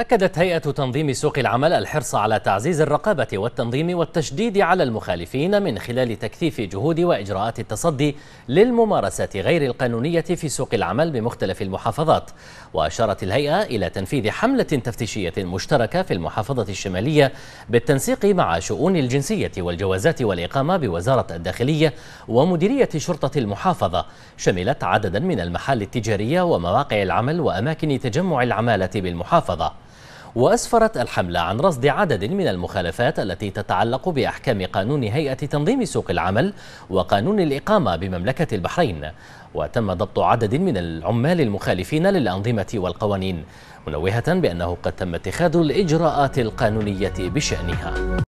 أكدت هيئة تنظيم سوق العمل الحرص على تعزيز الرقابة والتنظيم والتشديد على المخالفين من خلال تكثيف جهود وإجراءات التصدي للممارسات غير القانونية في سوق العمل بمختلف المحافظات وأشارت الهيئة إلى تنفيذ حملة تفتيشية مشتركة في المحافظة الشمالية بالتنسيق مع شؤون الجنسية والجوازات والإقامة بوزارة الداخلية ومديرية شرطة المحافظة شملت عددا من المحال التجارية ومواقع العمل وأماكن تجمع العمالة بالمحافظة وأسفرت الحملة عن رصد عدد من المخالفات التي تتعلق بأحكام قانون هيئة تنظيم سوق العمل وقانون الإقامة بمملكة البحرين وتم ضبط عدد من العمال المخالفين للأنظمة والقوانين منوهة بأنه قد تم اتخاذ الإجراءات القانونية بشأنها